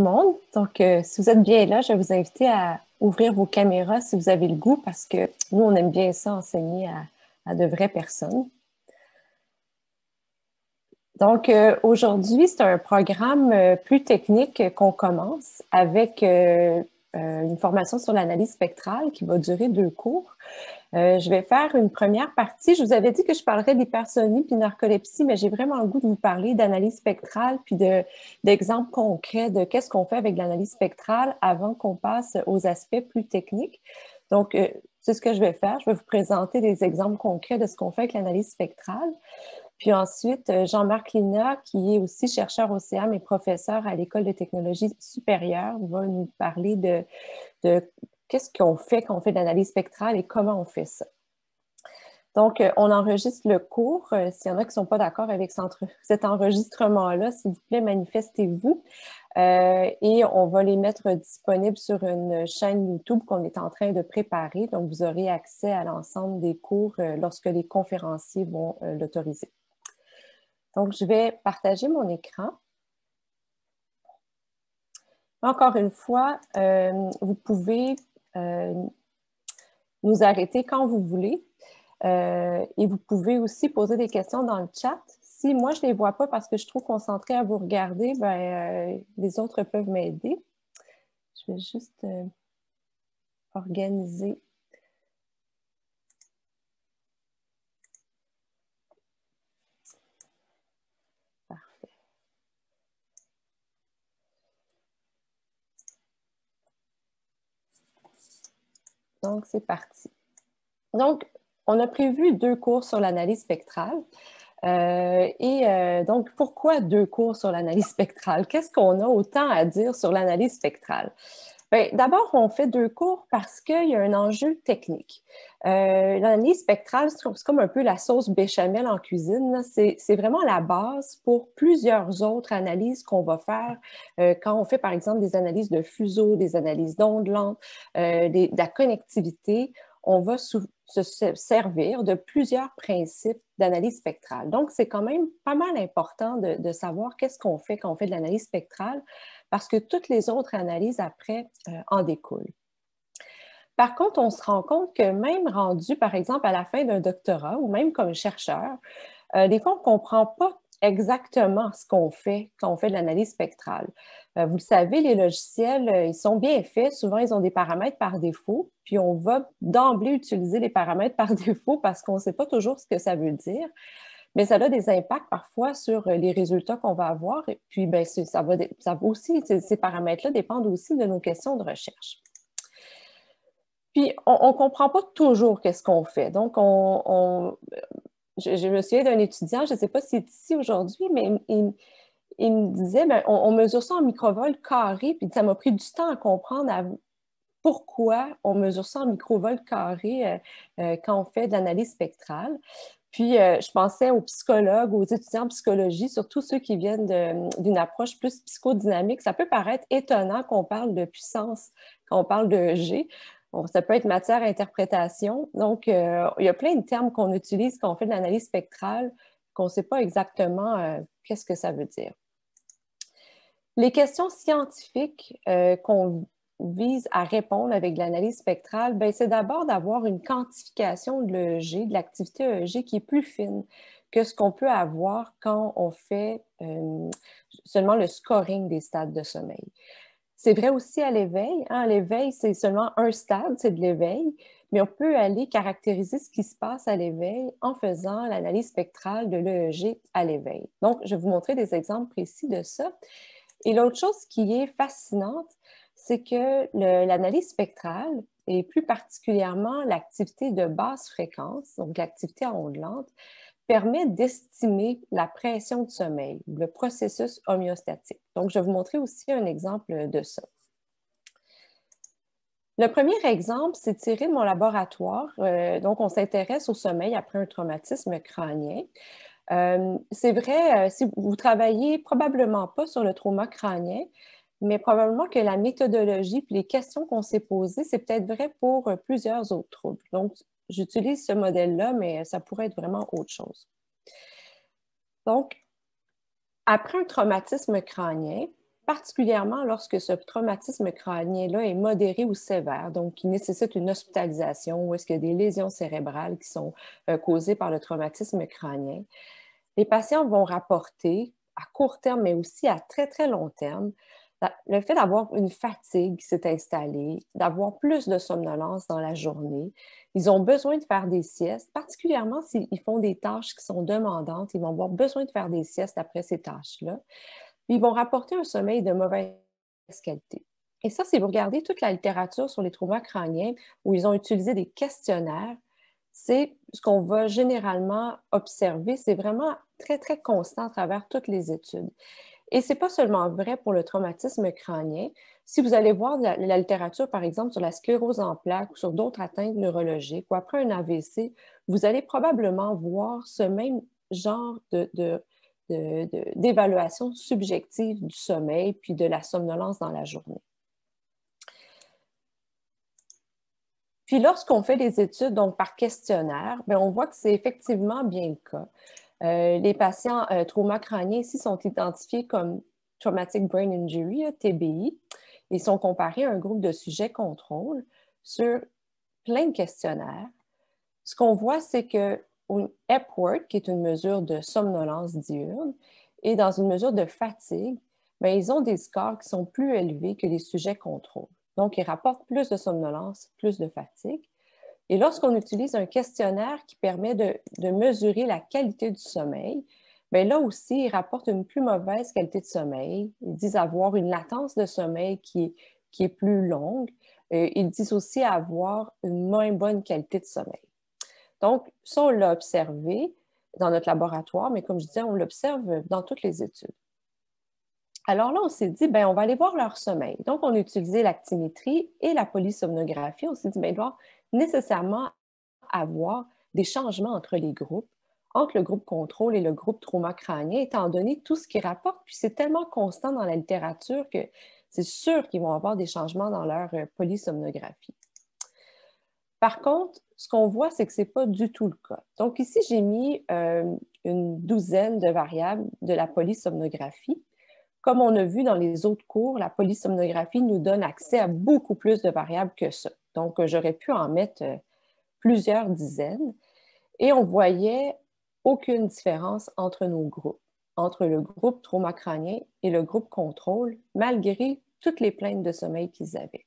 monde. Donc, euh, si vous êtes bien là, je vais vous inviter à ouvrir vos caméras si vous avez le goût, parce que nous, on aime bien ça, enseigner à, de vraies personnes. Donc, euh, aujourd'hui, c'est un programme euh, plus technique qu'on commence avec une formation sur l'analyse spectrale qui va durer deux cours. Euh, je vais faire une première partie. Je vous avais dit que je parlerais d'hypersonie puis narcolepsie, mais j'ai vraiment le goût de vous parler d'analyse spectrale puis d'exemples concrets de qu'est-ce qu'on fait avec l'analyse spectrale avant qu'on passe aux aspects plus techniques. Donc, euh, c'est ce que je vais faire. Je vais vous présenter des exemples concrets de ce qu'on fait avec l'analyse spectrale. Puis ensuite, euh, Jean-Marc Lina, qui est aussi chercheur au CEAM et professeur à l'École de technologie supérieure, va nous parler de qu'est-ce qu'on fait quand on fait de l'analyse spectrale et comment on fait ça. Donc, euh, on enregistre le cours. Euh, s'il y en a qui ne sont pas d'accord avec cet enregistrement-là, s'il vous plaît, manifestez-vous. Euh, et on va les mettre disponibles sur une chaîne YouTube qu'on est en train de préparer. Donc, vous aurez accès à l'ensemble des cours lorsque les conférenciers vont l'autoriser. Donc, je vais partager mon écran. Encore une fois, vous pouvez euh, nous arrêter quand vous voulez. Euh, et vous pouvez aussi poser des questions dans le chat. Si moi, je ne les vois pas parce que je suis trop concentrée à vous regarder, ben, euh, les autres peuvent m'aider. Je vais juste organiser Donc, c'est parti. Donc, on a prévu deux cours sur l'analyse spectrale. Euh, et euh, donc, pourquoi deux cours sur l'analyse spectrale? Qu'est-ce qu'on a autant à dire sur l'analyse spectrale? Ben, d'abord, on fait deux cours parce qu'il y a un enjeu technique. L'analyse euh, spectrale, c'est comme un peu la sauce béchamel en cuisine. C'est vraiment la base pour plusieurs autres analyses qu'on va faire euh, quand on fait, par exemple, des analyses de fuseaux, des analyses d'ondes lentes, euh, de la connectivité on va se servir de plusieurs principes d'analyse spectrale. Donc, c'est quand même pas mal important de, savoir qu'est-ce qu'on fait quand on fait de l'analyse spectrale, parce que toutes les autres analyses après euh, en découlent. Par contre, on se rend compte que même rendu, par exemple, à la fin d'un doctorat ou même comme chercheur, euh, des fois, on ne comprend pas exactement ce qu'on fait quand on fait de l'analyse spectrale. Euh, vous le savez, les logiciels, euh, ils sont bien faits. Souvent, ils ont des paramètres par défaut, puis on va d'emblée utiliser les paramètres par défaut parce qu'on ne sait pas toujours ce que ça veut dire. Mais ça a des impacts parfois sur euh, les résultats qu'on va avoir. Et puis, ben, ça va, aussi, ces, paramètres-là dépendent aussi de nos questions de recherche. Puis, on ne comprend pas toujours qu'est-ce qu'on fait. Donc, on je, me souviens d'un étudiant, je ne sais pas s'il est ici aujourd'hui, mais il, me disait, ben, on, mesure ça en microvol carrés ». puis ça m'a pris du temps à comprendre pourquoi on mesure ça en microvol carré euh, euh, quand on fait de l'analyse spectrale. Puis, euh, je pensais aux psychologues, aux étudiants en psychologie, surtout ceux qui viennent d'une approche plus psychodynamique. Ça peut paraître étonnant qu'on parle de puissance, qu'on parle de G, ça peut être matière à interprétation. Donc, euh, il y a plein de termes qu'on utilise quand on fait de l'analyse spectrale, qu'on ne sait pas exactement euh, qu'est-ce que ça veut dire. Les questions scientifiques euh, qu'on vise à répondre avec l'analyse spectrale, ben, c'est d'abord d'avoir une quantification de l'EEG, de l'activité EEG qui est plus fine que ce qu'on peut avoir quand on fait seulement le scoring des stades de sommeil. C'est vrai aussi à l'éveil. Hein. L'éveil, c'est seulement un stade, c'est de l'éveil, mais on peut aller caractériser ce qui se passe à l'éveil en faisant l'analyse spectrale de l'EEG à l'éveil. Donc, je vais vous montrer des exemples précis de ça. Et l'autre chose qui est fascinante, c'est que l'analyse spectrale, et plus particulièrement l'activité de basse fréquence, donc l'activité ondulante, permet d'estimer la pression de sommeil, le processus homéostatique. Donc, je vais vous montrer aussi un exemple de ça. Le premier exemple, c'est tiré de mon laboratoire. Euh, donc, on s'intéresse au sommeil après un traumatisme crânien. Euh, c'est vrai, euh, si vous travaillez probablement pas sur le trauma crânien, mais probablement que la méthodologie et les questions qu'on s'est posées, c'est peut-être vrai pour plusieurs autres troubles. Donc, j'utilise ce modèle-là, mais ça pourrait être vraiment autre chose. Donc, après un traumatisme crânien, particulièrement lorsque ce traumatisme crânien-là est modéré ou sévère, donc qui nécessite une hospitalisation ou est-ce qu'il y a des lésions cérébrales qui sont euh, causées par le traumatisme crânien, les patients vont rapporter à court terme, mais aussi à très, très long terme, bah, le fait d'avoir une fatigue qui s'est installée, d'avoir plus de somnolence dans la journée, ils ont besoin de faire des siestes, particulièrement s'ils font des tâches qui sont demandantes, ils vont avoir besoin de faire des siestes après ces tâches-là. Ils vont rapporter un sommeil de mauvaise qualité. Et ça, si vous regardez toute la littérature sur les troubles crâniens où ils ont utilisé des questionnaires, c'est ce qu'on va généralement observer. C'est vraiment très, très constant à travers toutes les études. Et ce n'est pas seulement vrai pour le traumatisme crânien. Si vous allez voir la, littérature, par exemple, sur la sclérose en plaques ou sur d'autres atteintes neurologiques, ou après un AVC, vous allez probablement voir ce même genre d'évaluation subjective du sommeil puis de la somnolence dans la journée. Puis lorsqu'on fait des études donc par questionnaire, ben, on voit que c'est effectivement bien le cas. Euh, les patients euh, crâniens ici sont identifiés comme traumatic brain injury, TBI, et sont comparés à un groupe de sujets contrôle sur plein de questionnaires. Ce qu'on voit, c'est que une Epworth, qui est une mesure de somnolence diurne, et dans une mesure de fatigue, ben, ils ont des scores qui sont plus élevés que les sujets contrôle. Donc, ils rapportent plus de somnolence, plus de fatigue. Et lorsqu'on utilise un questionnaire qui permet de, mesurer la qualité du sommeil, bien là aussi, ils rapportent une plus mauvaise qualité de sommeil. Ils disent avoir une latence de sommeil qui est, plus longue. Euh, ils disent aussi avoir une moins bonne qualité de sommeil. Donc, ça, on l'a observé dans notre laboratoire, mais comme je disais, on l'observe dans toutes les études. Alors là, on s'est dit, ben, on va aller voir leur sommeil. Donc, on a utilisé l'actimétrie et la polysomnographie. On s'est dit, ben, Edouard, nécessairement avoir des changements entre les groupes, entre le groupe contrôle et le groupe trauma crânien, étant donné tout ce qu'ils rapportent. Puis c'est tellement constant dans la littérature que c'est sûr qu'ils vont avoir des changements dans leur euh, polysomnographie. Par contre, ce qu'on voit, c'est que ce n'est pas du tout le cas. Donc ici, j'ai mis euh, une douzaine de variables de la polysomnographie. Comme on a vu dans les autres cours, la polysomnographie nous donne accès à beaucoup plus de variables que ça. Donc, j'aurais pu en mettre euh, plusieurs dizaines. Et on voyait aucune différence entre nos groupes, entre le groupe trauma et le groupe contrôle, malgré toutes les plaintes de sommeil qu'ils avaient.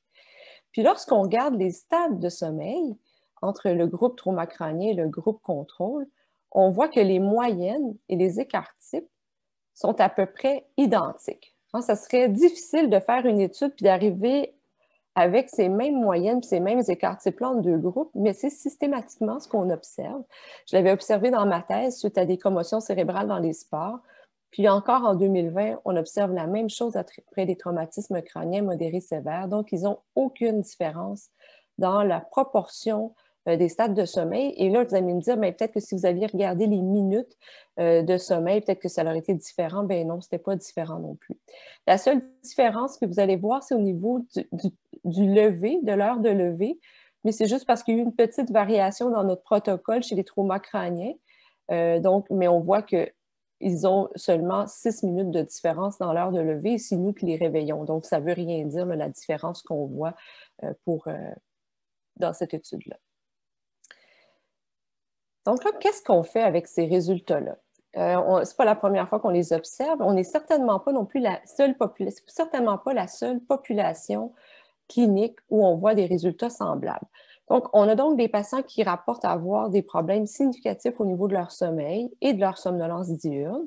Puis lorsqu'on regarde les stades de sommeil entre le groupe traumacranien et le groupe contrôle, on voit que les moyennes et les écarts types sont à peu près identiques. Hein, ça serait difficile de faire une étude puis d'arriver avec ces mêmes moyennes, ces mêmes écarts plans en deux groupes, mais c'est systématiquement ce qu'on observe. Je l'avais observé dans ma thèse suite à des commotions cérébrales dans les sports. Puis encore en 2020, on observe la même chose après des traumatismes crâniens modérés sévères. Donc, ils n'ont aucune différence dans la proportion euh, des stades de sommeil. Et là, vous allez me dire, mais peut-être que si vous aviez regardé les minutes euh, de sommeil, peut-être que ça aurait été différent. Ben non, ce n'était pas différent non plus. La seule différence que vous allez voir, c'est au niveau du, du, du lever, de l'heure de lever, mais c'est juste parce qu'il y a eu une petite variation dans notre protocole chez les traumas crâniens. Euh, donc, mais on voit qu'ils ont seulement six minutes de différence dans l'heure de lever, c'est nous qui les réveillons. Donc, ça ne veut rien dire la différence qu'on voit euh, euh, dans cette étude-là. Donc qu'est-ce qu'on fait avec ces résultats-là? Ce n'est pas la première fois qu'on les observe. On n'est certainement pas non plus la seule population, certainement pas la seule population cliniques où on voit des résultats semblables. Donc, on a donc des patients qui rapportent avoir des problèmes significatifs au niveau de leur sommeil et de leur somnolence diurne.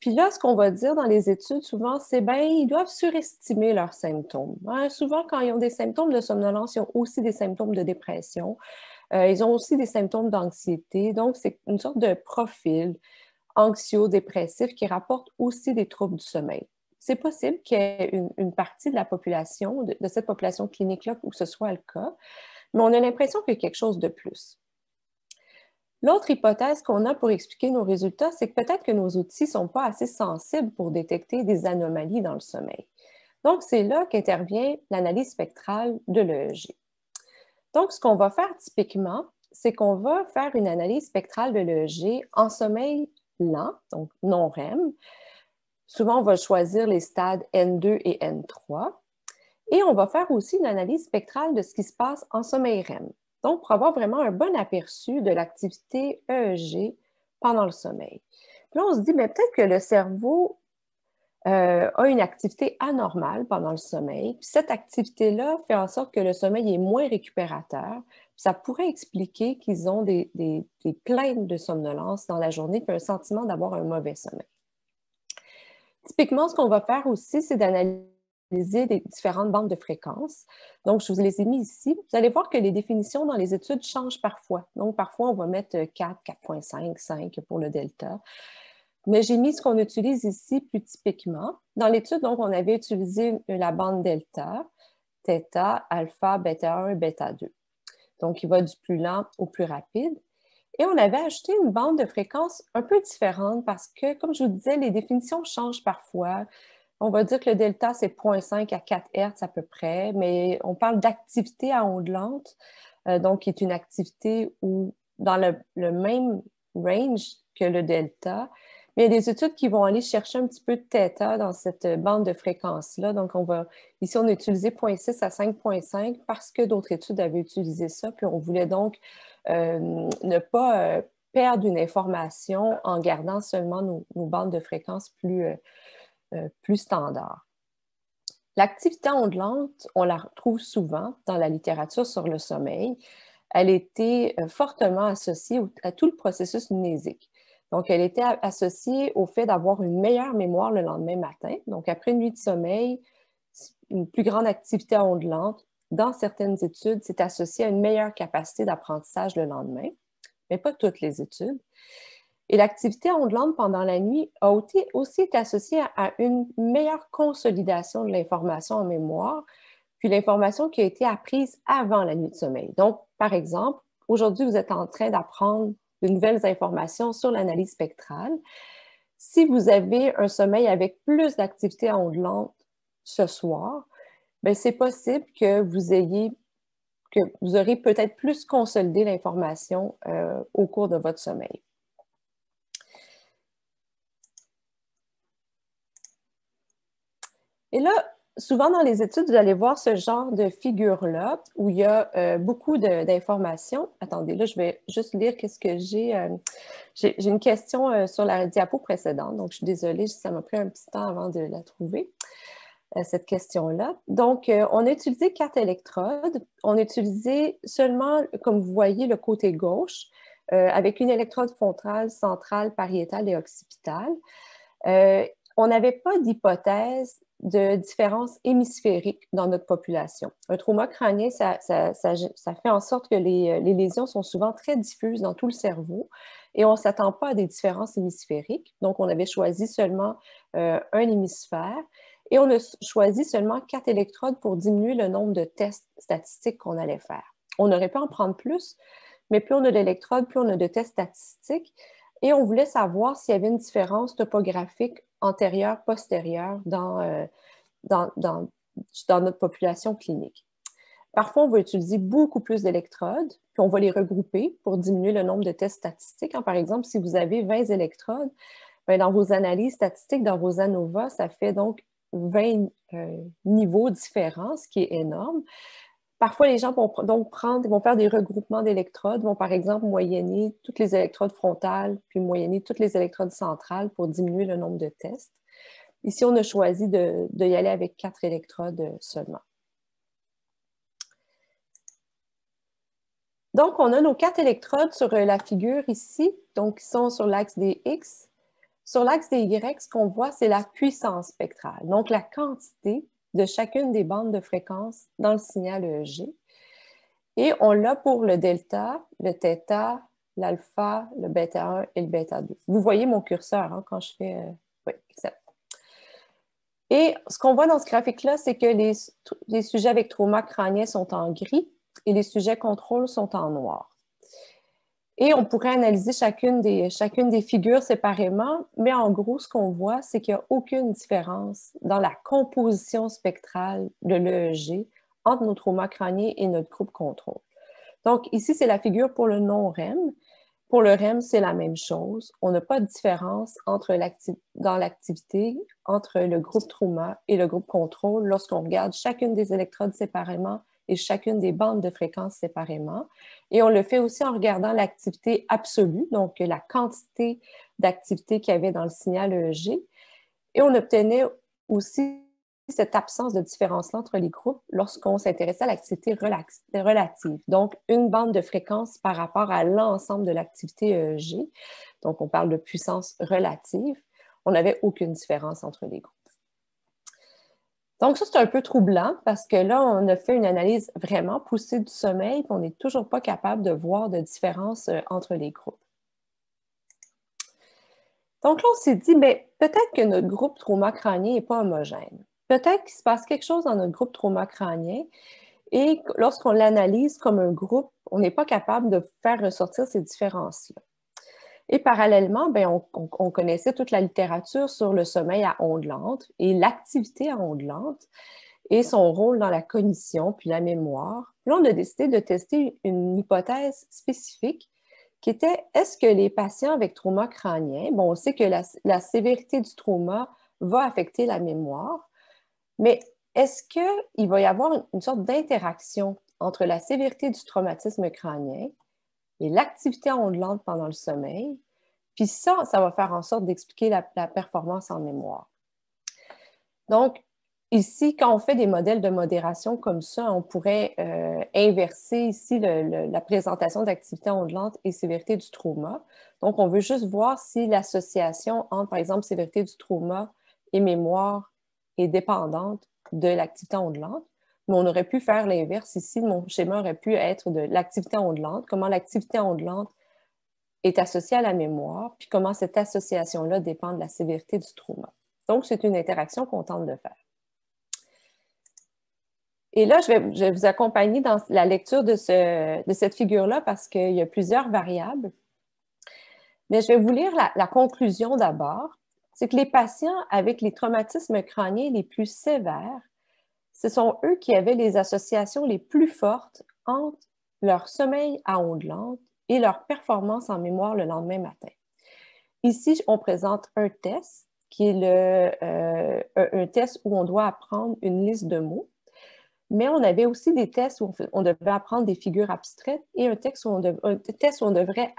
Puis là, ce qu'on va dire dans les études, souvent, c'est bien, ils doivent surestimer leurs symptômes. Hein. Souvent, quand ils ont des symptômes de somnolence, ils ont aussi des symptômes de dépression. Euh, ils ont aussi des symptômes d'anxiété. Donc, c'est une sorte de profil anxio-dépressif qui rapporte aussi des troubles du sommeil c'est possible qu'il y ait une, partie de la population, de, cette population clinique-là, où ce soit le cas, mais on a l'impression qu'il y a quelque chose de plus. L'autre hypothèse qu'on a pour expliquer nos résultats, c'est que peut-être que nos outils ne sont pas assez sensibles pour détecter des anomalies dans le sommeil. Donc, c'est là qu'intervient l'analyse spectrale de l'EEG. Donc, ce qu'on va faire typiquement, c'est qu'on va faire une analyse spectrale de l'EEG en sommeil lent, donc non REM, Souvent, on va choisir les stades N2 et N3. Et on va faire aussi une analyse spectrale de ce qui se passe en sommeil REM. Donc, pour avoir vraiment un bon aperçu de l'activité EEG pendant le sommeil. là, on se dit, mais peut-être que le cerveau euh, a une activité anormale pendant le sommeil. cette activité-là fait en sorte que le sommeil est moins récupérateur. ça pourrait expliquer qu'ils ont des, plaintes de somnolence dans la journée, puis un sentiment d'avoir un mauvais sommeil. Typiquement, ce qu'on va faire aussi, c'est d'analyser les différentes bandes de fréquences. Donc, je vous les ai mis ici. Vous allez voir que les définitions dans les études changent parfois. Donc, parfois, on va mettre 4, 4.5, 5 pour le delta. Mais j'ai mis ce qu'on utilise ici plus typiquement. Dans l'étude, donc, on avait utilisé la bande delta, θ, alpha, bêta 1, bêta 2. Donc, il va du plus lent au plus rapide. Et on avait acheté une bande de fréquence un peu différente parce que, comme je vous disais, les définitions changent parfois. On va dire que le delta, c'est 0.5 à 4 Hertz à peu près, mais on parle d'activité à onde lente, euh, donc qui est une activité dans le, même range que le delta, mais il y a des études qui vont aller chercher un petit peu de θ dans cette bande de fréquence-là. Donc, on va, ici, on a utilisé 0.6 à 5.5 parce que d'autres études avaient utilisé ça, puis on voulait donc euh, ne pas euh, perdre une information en gardant seulement nos, bandes de fréquences plus, euh, plus standards. L'activité ondulante, on la retrouve souvent dans la littérature sur le sommeil. Elle était fortement associée à tout le processus mnésique. Donc, elle était associée au fait d'avoir une meilleure mémoire le lendemain matin. Donc, après une nuit de sommeil, une plus grande activité ondulante dans certaines études, c'est associé à une meilleure capacité d'apprentissage le lendemain, mais pas toutes les études. Et l'activité ondulante pendant la nuit a aussi été associée à une meilleure consolidation de l'information en mémoire, puis l'information qui a été apprise avant la nuit de sommeil. Donc, par exemple, aujourd'hui, vous êtes en train d'apprendre de nouvelles informations sur l'analyse spectrale. Si vous avez un sommeil avec plus d'activité ondulante ce soir, ben, c'est possible que vous ayez, que vous aurez peut-être plus consolidé l'information euh, au cours de votre sommeil. Et là, souvent dans les études, vous allez voir ce genre de figure-là où il y a euh, beaucoup d'informations. Attendez, là, je vais juste lire qu'est-ce que j'ai. Euh, j'ai une question sur la diapo précédente, donc je suis désolée, ça m'a pris un petit temps avant de la trouver. Euh, cette question-là. Donc, euh, on a utilisé quatre électrodes. On a utilisé seulement, comme vous voyez, le côté gauche, euh, avec une électrode frontale, centrale, pariétale et occipitale. on n'avait pas d'hypothèse de différence hémisphérique dans notre population. Un trauma crânien, ça, fait en sorte que les, lésions sont souvent très diffuses dans tout le cerveau et on ne s'attend pas à des différences hémisphériques. Donc, on avait choisi seulement un hémisphère et on a choisi seulement quatre électrodes pour diminuer le nombre de tests statistiques qu'on allait faire. On aurait pu en prendre plus, mais plus on a d'électrodes, plus on a de tests statistiques. Et on voulait savoir s'il y avait une différence topographique antérieure, postérieure dans, euh, dans, dans, notre population clinique. Parfois, on va utiliser beaucoup plus d'électrodes, puis on va les regrouper pour diminuer le nombre de tests statistiques. Hein, par exemple, si vous avez 20 électrodes, ben, dans vos analyses statistiques, dans vos ANOVA, ça fait donc 20 euh, niveaux différents, ce qui est énorme. Parfois, les gens vont donc prendre, vont faire des regroupements d'électrodes, vont par exemple moyenner toutes les électrodes frontales, puis moyenner toutes les électrodes centrales pour diminuer le nombre de tests. Ici, on a choisi de, y aller avec quatre électrodes seulement. Donc, on a nos quatre électrodes sur la figure ici, donc qui sont sur l'axe des X, sur l'axe des Y, ce qu'on voit, c'est la puissance spectrale, donc la quantité de chacune des bandes de fréquence dans le signal EEG. Et on l'a pour le delta, le θ, l'alpha, le bêta 1 et le bêta 2. Vous voyez mon curseur hein, quand je fais... Euh, oui, exact. Et ce qu'on voit dans ce graphique-là, c'est que les, les, sujets avec trauma crânien sont en gris et les sujets contrôle sont en noir. Et on pourrait analyser chacune des, figures séparément, mais en gros, ce qu'on voit, c'est qu'il n'y a aucune différence dans la composition spectrale de l'EEG entre nos traumas crâniers et notre groupe contrôle. Donc, ici, c'est la figure pour le non-REM. Pour le REM, c'est la même chose. On n'a pas de différence dans l'activité entre le groupe trauma et le groupe contrôle lorsqu'on regarde chacune des électrodes séparément et chacune des bandes de fréquences séparément. Et on le fait aussi en regardant l'activité absolue, donc euh, la quantité d'activité qu'il y avait dans le signal EEG. Et on obtenait aussi cette absence de différence entre les groupes lorsqu'on s'intéressait à l'activité relative. Donc, une bande de fréquence par rapport à l'ensemble de l'activité EEG. Donc, on parle de puissance relative. On n'avait aucune différence entre les groupes. Donc, ça, c'est un peu troublant parce que là, on a fait une analyse vraiment poussée du sommeil, et on n'est toujours pas capable de voir de différence euh, entre les groupes. Donc là, on s'est dit, mais ben, peut-être que notre groupe trauma crânien n'est pas homogène. Peut-être qu'il se passe quelque chose dans notre groupe trauma crânien et lorsqu'on l'analyse comme un groupe, on n'est pas capable de faire ressortir ces différences-là. Et parallèlement, ben, on, connaissait toute la littérature sur le sommeil à ondes lentes et l'activité à ondes lentes et son rôle dans la cognition puis la mémoire. Là, on a décidé de tester une hypothèse spécifique qui était est-ce que les patients avec trauma crânien, bon, on sait que la, la sévérité du trauma va affecter la mémoire, mais est-ce qu'il va y avoir une sorte d'interaction entre la sévérité du traumatisme crânien et l'activité ondulante pendant le sommeil. Puis ça, ça va faire en sorte d'expliquer la, performance en mémoire. Donc, ici, quand on fait des modèles de modération comme ça, on pourrait euh, inverser ici la présentation d'activité ondulante et sévérité du trauma. Donc, on veut juste voir si l'association entre, par exemple, sévérité du trauma et mémoire est dépendante de l'activité ondulante. Mais on aurait pu faire l'inverse ici. Mon schéma aurait pu être de l'activité ondulante, comment l'activité ondulante est associée à la mémoire, puis comment cette association-là dépend de la sévérité du trauma. Donc, c'est une interaction qu'on tente de faire. Et là, je vais, vous accompagner dans la lecture de, ce, de cette figure-là parce qu'il y a plusieurs variables. Mais je vais vous lire la, la conclusion d'abord. C'est que les patients avec les traumatismes crâniens les plus sévères ce sont eux qui avaient les associations les plus fortes entre leur sommeil à lentes et leur performance en mémoire le lendemain matin. Ici, on présente un test qui est euh, un test où on doit apprendre une liste de mots. Mais on avait aussi des tests où on, devait apprendre des figures abstraites et un, test où on devait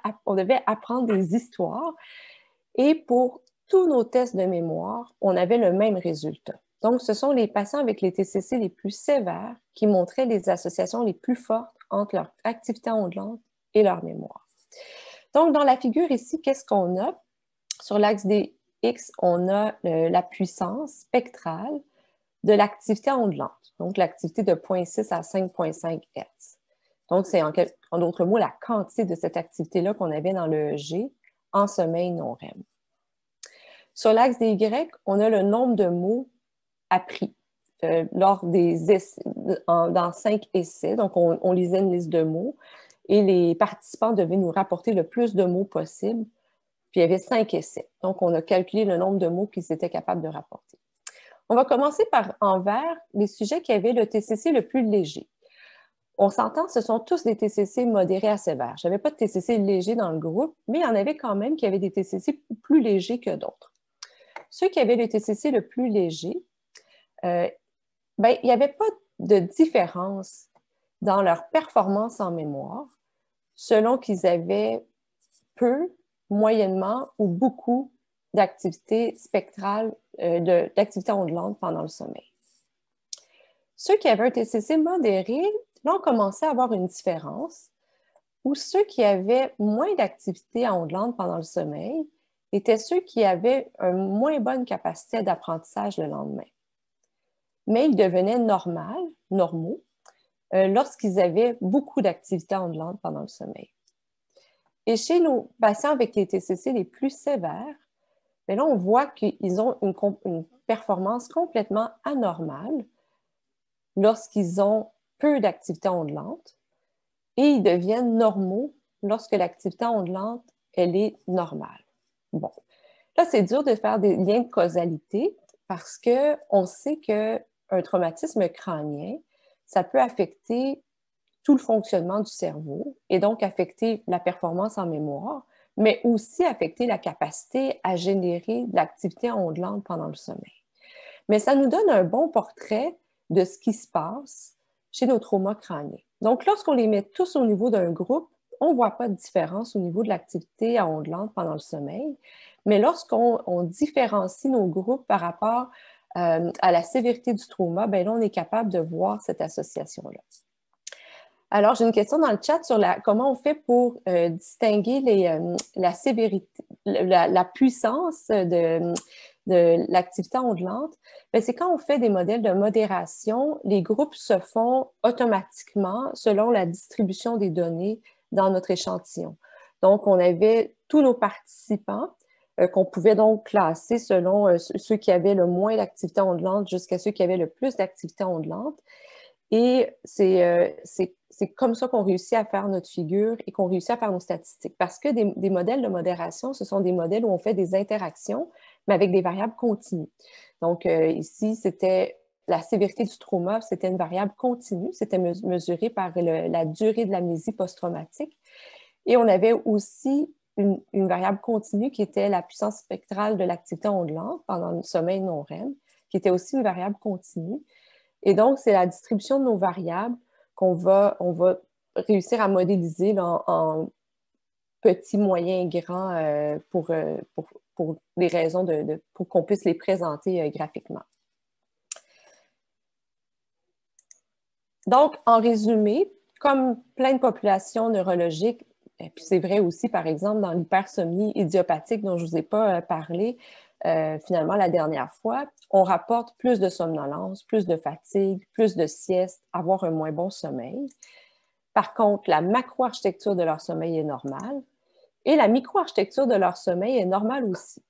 apprendre des histoires. Et pour tous nos tests de mémoire, on avait le même résultat. Donc, ce sont les patients avec les TCC les plus sévères qui montraient les associations les plus fortes entre leur activité ondulante et leur mémoire. Donc, dans la figure ici, qu'est-ce qu'on a? Sur l'axe des X, on a euh, la puissance spectrale de l'activité ondulante, donc l'activité de 0.6 à 5.5 Hz. Donc, c'est en, en d'autres mots la quantité de cette activité-là qu'on avait dans le G en sommeil non REM. Sur l'axe des Y, on a le nombre de mots appris euh, lors des dans cinq essais. Donc, on, on, lisait une liste de mots et les participants devaient nous rapporter le plus de mots possible. Puis, il y avait cinq essais. Donc, on a calculé le nombre de mots qu'ils étaient capables de rapporter. On va commencer par envers les sujets qui avaient le TCC le plus léger. On s'entend, ce sont tous des TCC modérés à sévères. Je n'avais pas de TCC léger dans le groupe, mais il y en avait quand même qui avaient des TCC plus légers que d'autres. Ceux qui avaient le TCC le plus léger, euh, ben, il n'y avait pas de différence dans leur performance en mémoire selon qu'ils avaient peu, moyennement ou beaucoup d'activités spectrales, euh, d'activité d'activités pendant le sommeil. Ceux qui avaient un TCC modéré, là, on commençait à avoir une différence où ceux qui avaient moins d'activités ondulante pendant le sommeil étaient ceux qui avaient une moins bonne capacité d'apprentissage le lendemain mais ils devenaient normal, normaux euh, lorsqu'ils avaient beaucoup d'activité ondulante pendant le sommeil. Et chez nos patients avec les TCC les plus sévères, mais ben là, on voit qu'ils ont une, performance complètement anormale lorsqu'ils ont peu d'activité ondulante et ils deviennent normaux lorsque l'activité ondulante, elle est normale. Bon, là, c'est dur de faire des liens de causalité parce qu'on sait que un traumatisme crânien, ça peut affecter tout le fonctionnement du cerveau et donc affecter la performance en mémoire, mais aussi affecter la capacité à générer de l'activité ondulante pendant le sommeil. Mais ça nous donne un bon portrait de ce qui se passe chez nos traumas crâniens. Donc, lorsqu'on les met tous au niveau d'un groupe, on ne voit pas de différence au niveau de l'activité à ondulante pendant le sommeil. Mais lorsqu'on différencie nos groupes par rapport euh, à la sévérité du trauma, ben là, on est capable de voir cette association-là. Alors, j'ai une question dans le chat sur la, comment on fait pour euh, distinguer euh, la sévérité, la, puissance de, de l'activité ondulante. Ben, c'est quand on fait des modèles de modération, les groupes se font automatiquement selon la distribution des données dans notre échantillon. Donc, on avait tous nos participants euh, qu'on pouvait donc classer selon euh, ceux qui avaient le moins d'activité ondulante jusqu'à ceux qui avaient le plus d'activité ondulante. Et euh, c'est comme ça qu'on réussit à faire notre figure et qu'on réussit à faire nos statistiques. Parce que des, modèles de modération, ce sont des modèles où on fait des interactions, mais avec des variables continues. Donc ici, c'était la sévérité du trauma, c'était une variable continue, c'était mesuré par la durée de l'amnésie post-traumatique. Et on avait aussi une, variable continue qui était la puissance spectrale de l'activité ondulante pendant le sommeil non REM, qui était aussi une variable continue. Et donc, c'est la distribution de nos variables qu'on va, on va réussir à modéliser en, petits, moyens, grands euh, pour, euh, pour, pour, des raisons de, pour qu'on puisse les présenter euh, graphiquement. Donc, en résumé, comme plein de populations neurologiques, puis c'est vrai aussi, par exemple, dans l'hypersomnie idiopathique dont je ne vous ai pas euh, parlé, euh, finalement, la dernière fois, on rapporte plus de somnolence, plus de fatigue, plus de sieste, avoir un moins bon sommeil. Par contre, la macroarchitecture de leur sommeil est normale et la microarchitecture de leur sommeil est normale aussi.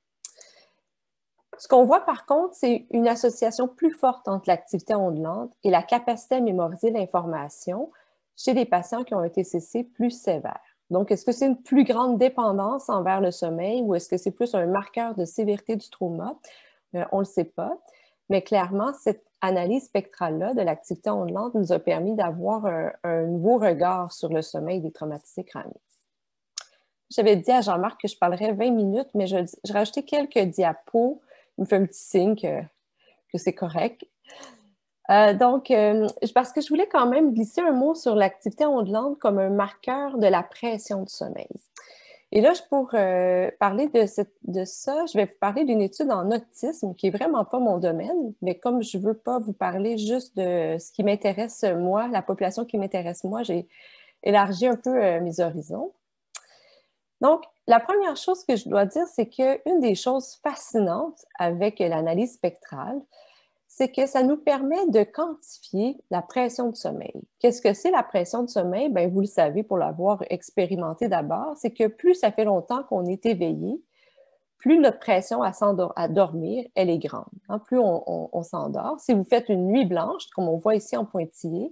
Ce qu'on voit par contre, c'est une association plus forte entre l'activité ondulante et la capacité à mémoriser l'information chez les patients qui ont un TCC plus sévère. Donc, est-ce que c'est une plus grande dépendance envers le sommeil ou est-ce que c'est plus un marqueur de sévérité du trauma? Euh, on ne le sait pas. Mais clairement, cette analyse spectrale-là de l'activité ondulante nous a permis d'avoir un, nouveau regard sur le sommeil des traumatisés crâniens. J'avais dit à Jean-Marc que je parlerais 20 minutes, mais je, rajouté quelques diapos. Il me fait un petit signe que c'est correct. Euh, donc, euh, parce que je voulais quand même glisser un mot sur l'activité ondulante comme un marqueur de la pression du sommeil. Et là, pour euh, parler de, ça, je vais vous parler d'une étude en autisme qui n'est vraiment pas mon domaine, mais comme je ne veux pas vous parler juste de ce qui m'intéresse moi, la population qui m'intéresse moi, j'ai élargi un peu mes horizons. Donc, la première chose que je dois dire, c'est qu'une des choses fascinantes avec l'analyse spectrale, c'est que ça nous permet de quantifier la pression de sommeil. Qu'est-ce que c'est la pression de sommeil? Ben, vous le savez pour l'avoir expérimenté d'abord, c'est que plus ça fait longtemps qu'on est éveillé, plus notre pression à, à dormir, elle est grande. Hein. Plus on, s'endort. Si vous faites une nuit blanche, comme on voit ici en pointillé,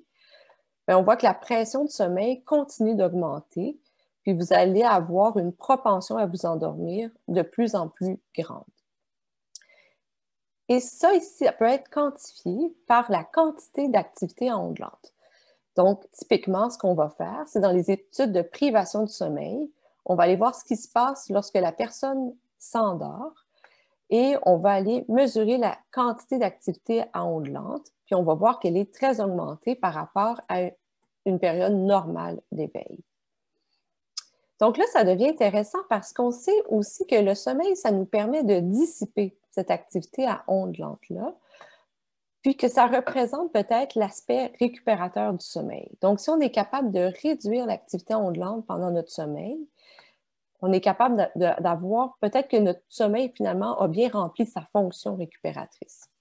ben, on voit que la pression de sommeil continue d'augmenter, puis vous allez avoir une propension à vous endormir de plus en plus grande. Et ça, ici, ça peut être quantifié par la quantité d'activité ondulante. Donc, typiquement, ce qu'on va faire, c'est dans les études de privation du sommeil, on va aller voir ce qui se passe lorsque la personne s'endort et on va aller mesurer la quantité d'activité à ondulante, puis on va voir qu'elle est très augmentée par rapport à une période normale d'éveil. Donc là, ça devient intéressant parce qu'on sait aussi que le sommeil, ça nous permet de dissiper cette activité à onde lente là puis que ça représente peut-être l'aspect récupérateur du sommeil. Donc, si on est capable de réduire l'activité lente pendant notre sommeil, on est capable d'avoir peut-être que notre sommeil finalement a bien rempli sa fonction récupératrice.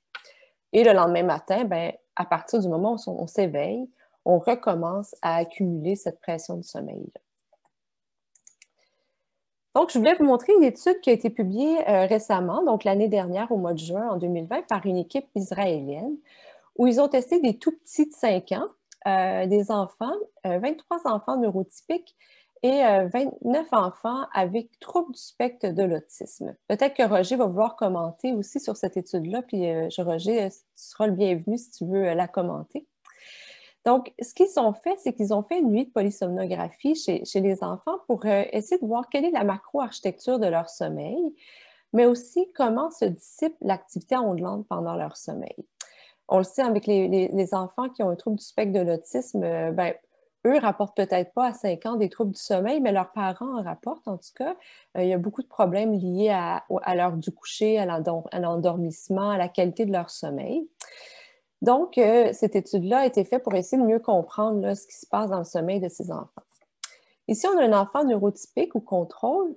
Et le lendemain matin, ben, à partir du moment où on s'éveille, on recommence à accumuler cette pression de sommeil. -là. Donc, je voulais vous montrer une étude qui a été publiée euh, récemment, donc l'année dernière, au mois de juin, en 2020, par une équipe israélienne, où ils ont testé des tout petits de 5 ans, euh, des enfants, 23 euh, enfants neurotypiques et 29 enfants avec troubles du spectre de l'autisme. Peut-être que Roger va vouloir commenter aussi sur cette étude-là, puis Roger, tu seras le bienvenu si tu veux la commenter. Donc, ce qu'ils ont fait, c'est qu'ils ont fait une nuit de polysomnographie chez, les enfants pour euh, essayer de voir quelle est la macro-architecture de leur sommeil, mais aussi comment se dissipe l'activité ondulante pendant leur sommeil. On le sait avec les, enfants qui ont un trouble du spectre de l'autisme, eux ben, eux rapportent peut-être pas à 5 ans des troubles du sommeil, mais leurs parents en rapportent en tout cas. Euh, il y a beaucoup de problèmes liés à l'heure du coucher, à l'endormissement, à la qualité de leur sommeil. Donc, euh, cette étude-là a été faite pour essayer de mieux comprendre ce qui se passe dans le sommeil de ces enfants. Ici, on a un enfant neurotypique ou contrôle,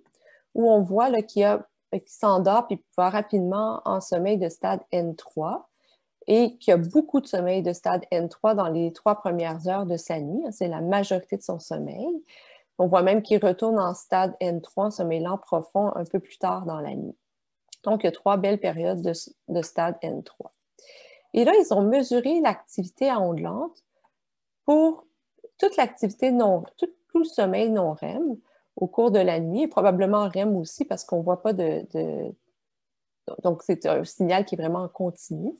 où on voit qu'il euh, qui s'endort puis va rapidement en sommeil de stade N3 et qu'il a beaucoup de sommeil de stade N3 dans les trois premières heures de sa nuit. Hein, c'est la majorité de son sommeil. On voit même qu'il retourne en stade N3, en sommeil lent profond, un peu plus tard dans la nuit. Donc, il y a trois belles périodes de stade N3. Et là, ils ont mesuré l'activité à lentes pour toute l'activité non, tout, le sommeil non REM au cours de la nuit, probablement REM aussi, parce qu'on ne voit pas de, Donc, c'est un signal qui est vraiment continu.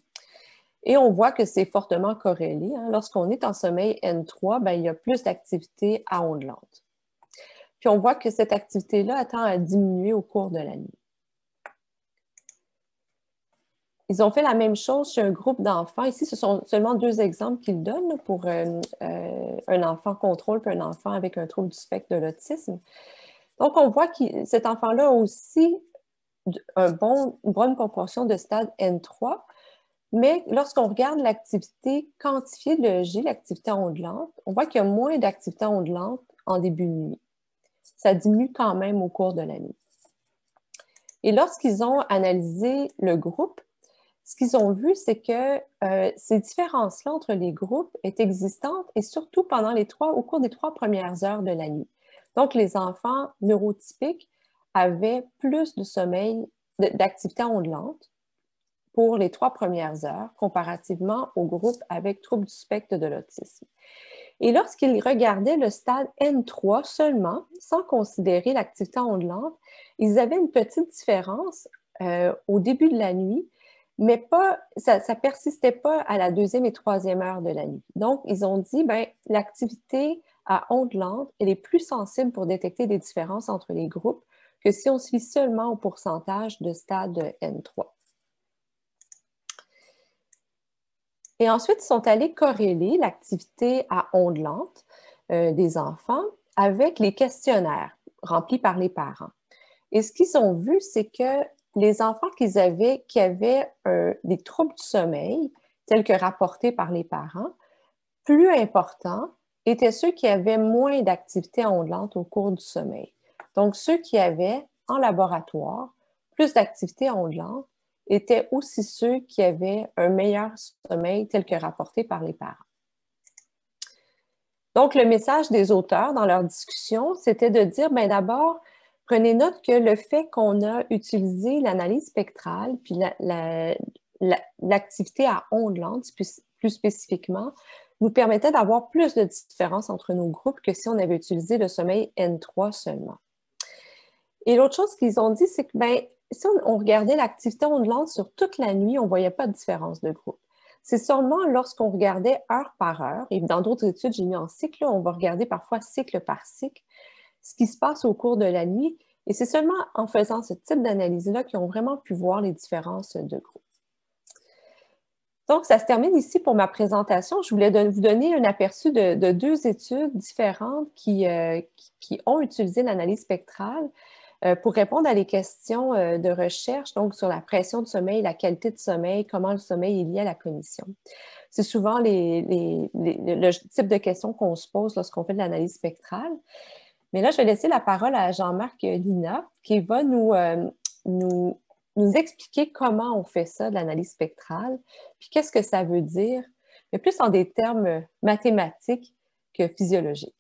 Et on voit que c'est fortement corrélé. Hein. Lorsqu'on est en sommeil N3, ben, il y a plus d'activité à ondes lentes. Puis on voit que cette activité-là tend à diminuer au cours de la nuit ils ont fait la même chose chez un groupe d'enfants. Ici, ce sont seulement deux exemples qu'ils donnent pour euh, euh, un enfant contrôle puis un enfant avec un trouble du spectre de l'autisme. Donc, on voit que cet enfant-là a aussi un une bonne proportion de stade N3, mais lorsqu'on regarde l'activité quantifiée de G, l'activité ondulante, on voit qu'il y a moins d'activité ondulante en début de nuit. Ça diminue quand même au cours de la nuit. Et lorsqu'ils ont analysé le groupe, ce qu'ils ont vu, c'est que euh, ces différences-là entre les groupes est existante et surtout pendant les trois, au cours des trois premières heures de la nuit. Donc, les enfants neurotypiques avaient plus de sommeil, d'activité ondulante pour les trois premières heures, comparativement au groupe avec troubles du spectre de l'autisme. Et lorsqu'ils regardaient le stade N3 seulement, sans considérer l'activité ondulante, ils avaient une petite différence euh, au début de la nuit mais pas, ça ne persistait pas à la deuxième et troisième heure de la nuit. Donc, ils ont dit, ben, l'activité à ondes lentes, elle est plus sensible pour détecter des différences entre les groupes que si on se seulement au pourcentage de stade N3. Et ensuite, ils sont allés corréler l'activité à ondes lentes euh, des enfants avec les questionnaires remplis par les parents. Et ce qu'ils ont vu, c'est que les enfants qui avaient euh, des troubles du sommeil, tels que rapportés par les parents, plus importants étaient ceux qui avaient moins d'activité ondulante au cours du sommeil. Donc, ceux qui avaient en laboratoire plus d'activité ondulante étaient aussi ceux qui avaient un meilleur sommeil tel que rapporté par les parents. Donc, le message des auteurs dans leur discussion, c'était de dire, bien d'abord, Prenez note que le fait qu'on a utilisé l'analyse spectrale, puis l'activité à ondes lentes plus, spécifiquement, nous permettait d'avoir plus de différence entre nos groupes que si on avait utilisé le sommeil N3 seulement. Et l'autre chose qu'ils ont dit, c'est que ben, si on, regardait l'activité lentes sur toute la nuit, on ne voyait pas de différence de groupe. C'est seulement lorsqu'on regardait heure par heure, et dans d'autres études, j'ai mis en cycle, on va regarder parfois cycle par cycle, ce qui se passe au cours de la nuit. Et c'est seulement en faisant ce type d'analyse-là qu'ils ont vraiment pu voir les différences de groupe. Donc, ça se termine ici pour ma présentation. Je voulais vous donner un aperçu de, deux études différentes euh, qui, ont utilisé l'analyse spectrale euh, pour répondre à des questions euh, de recherche, donc sur la pression de sommeil, la qualité de sommeil, comment le sommeil est lié à la cognition. C'est souvent le type de questions qu'on se pose lorsqu'on fait de l'analyse spectrale. Mais là, je vais laisser la parole à Jean-Marc Lina, qui va nous, euh, nous, nous, expliquer comment on fait ça, de l'analyse spectrale, puis qu'est-ce que ça veut dire, mais plus en des termes mathématiques que physiologiques.